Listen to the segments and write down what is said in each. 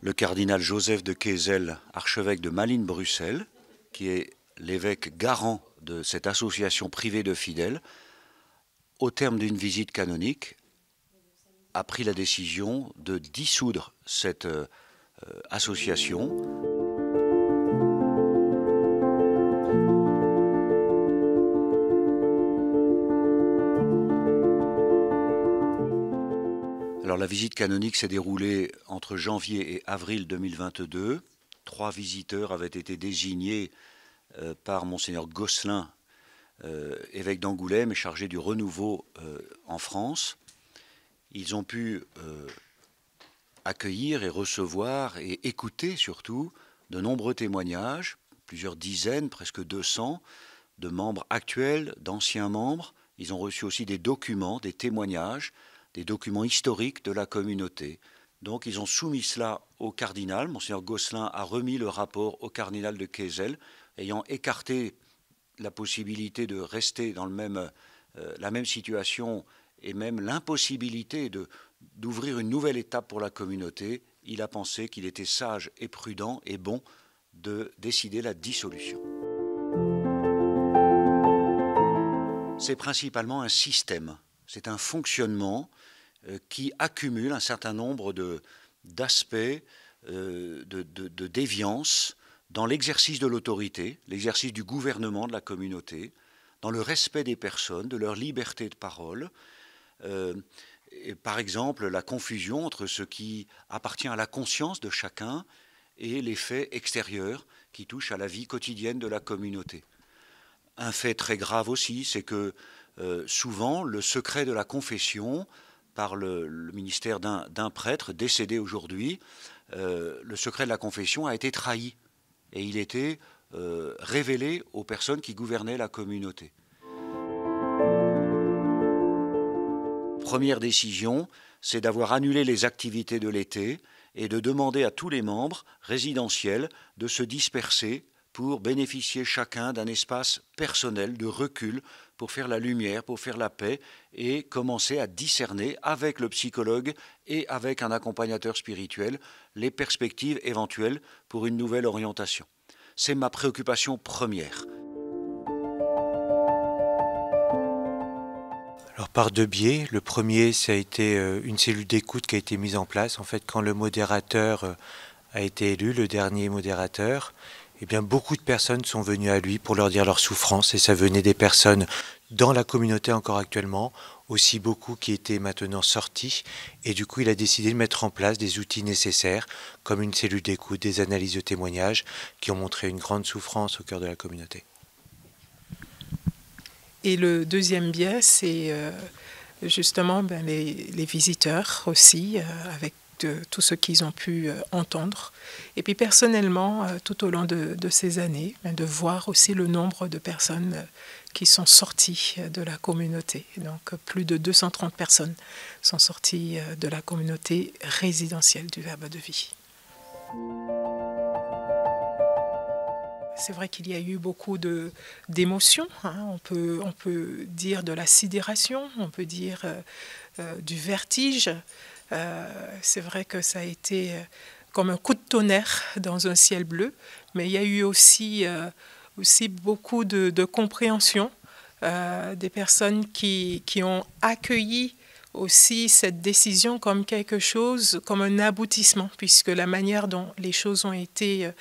le cardinal Joseph de Kézel, archevêque de Malines-Bruxelles, qui est l'évêque garant de cette association privée de fidèles, au terme d'une visite canonique, a pris la décision de dissoudre cette euh, association. la visite canonique s'est déroulée entre janvier et avril 2022. Trois visiteurs avaient été désignés euh, par Monseigneur Gosselin, euh, évêque d'Angoulême et chargé du renouveau euh, en France. Ils ont pu accueillir et recevoir et écouter surtout de nombreux témoignages, plusieurs dizaines, presque 200, de membres actuels, d'anciens membres. Ils ont reçu aussi des documents, des témoignages des documents historiques de la communauté. Donc ils ont soumis cela au cardinal. Monseigneur Gosselin a remis le rapport au cardinal de Quesel, ayant écarté la possibilité de rester dans euh, la même situation et même l'impossibilité d'ouvrir une nouvelle étape pour la communauté. Il a pensé qu'il était sage et prudent et bon de décider la dissolution. C'est principalement un système c'est un fonctionnement euh, qui accumule un certain nombre d'aspects euh, de, de, de, déviance dans l'exercice de l'autorité, l'exercice du gouvernement de la communauté, dans le respect des personnes, de leur liberté de parole. Euh, par exemple, la confusion entre ce qui appartient à la conscience de chacun et les faits extérieurs qui touchent à la vie quotidienne de la communauté. Un fait très grave aussi, c'est que euh, souvent le secret de la confession par le, ministère d'un prêtre décédé aujourd'hui. Euh, le secret de la confession a été trahi et il était euh, révélé aux personnes qui gouvernaient la communauté. Première décision, c'est d'avoir annulé les activités de l'été et de demander à tous les membres résidentiels de se disperser pour bénéficier chacun d'un espace personnel de recul pour faire la lumière, pour faire la paix et commencer à discerner avec le psychologue et avec un accompagnateur spirituel les perspectives éventuelles pour une nouvelle orientation. C'est ma préoccupation première. Alors par deux biais. Le premier, ça a été euh, une cellule d'écoute qui a été mise en place. En fait, quand le modérateur euh, a été élu, le dernier modérateur, eh bien, beaucoup de personnes sont venues à lui pour leur dire leur souffrance, et ça venait des personnes dans la communauté encore actuellement, aussi beaucoup qui étaient maintenant sortis, et du coup, il a décidé de mettre en place des outils nécessaires, comme une cellule d'écoute, des analyses de témoignages, qui ont montré une grande souffrance au cœur de la communauté. Et le deuxième biais, c'est euh, justement ben, les, les, visiteurs aussi, euh, avec tout ce qu'ils ont pu euh, entendre. Et puis personnellement, euh, tout au long de, de, ces années, ben, de voir aussi le nombre de personnes euh, qui sont sorties de la communauté. Donc plus de 230 personnes sont sorties de la communauté résidentielle du Verbe de vie. C'est vrai qu'il y a eu beaucoup d'émotions. Hein. On, peut, on peut dire de la sidération, on peut dire euh, euh, du vertige. Euh, c'est vrai que ça a été comme un coup de tonnerre dans un ciel bleu, mais il y a eu aussi, aussi beaucoup de, de compréhension des personnes qui, qui ont accueilli aussi cette décision comme quelque chose, comme un aboutissement, puisque la manière dont les choses ont été euh,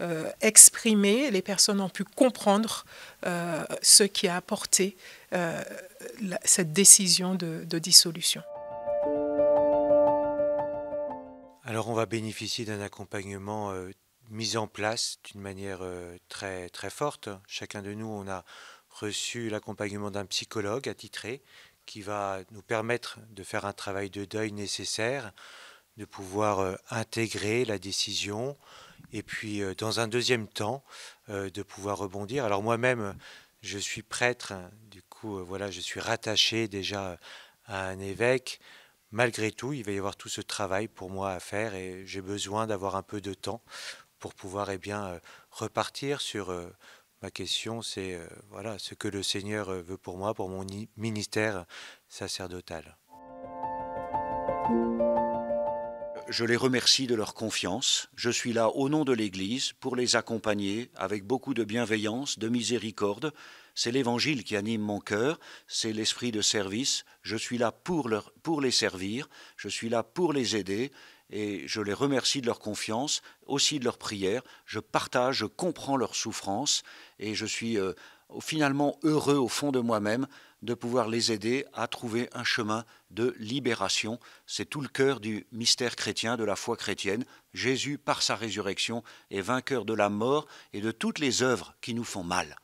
euh, exprimées, les personnes ont pu comprendre euh, ce qui a apporté cette décision de, de dissolution. Alors on va bénéficier d'un accompagnement mis en place d'une manière très, très forte. Chacun de nous, on a reçu l'accompagnement d'un psychologue attitré qui va nous permettre de faire un travail de deuil nécessaire, de pouvoir euh, intégrer la décision, et puis euh, dans un deuxième temps, euh, de pouvoir rebondir. Alors moi-même, je suis prêtre, du coup, voilà, je suis rattaché déjà à un évêque. Malgré tout, il va y avoir tout ce travail pour moi à faire et j'ai besoin d'avoir un peu de temps pour pouvoir et eh bien, repartir sur Ma question, c'est euh, voilà ce que le Seigneur euh, veut pour moi, pour mon ministère sacerdotal. Je les remercie de leur confiance. Je suis là au nom de l'Église pour les accompagner avec beaucoup de bienveillance, de miséricorde. C'est l'Évangile qui anime mon cœur, c'est l'esprit de service. Je suis là pour, leur, pour les servir, je suis là pour les aider et je les remercie de leur confiance, aussi de leur prière. Je partage, je comprends leur souffrance et je suis euh, finalement heureux au fond de moi-même de pouvoir les aider à trouver un chemin de libération. C'est tout le cœur du mystère chrétien, de la foi chrétienne. Jésus, par sa résurrection, est vainqueur de la mort et de toutes les œuvres qui nous font mal.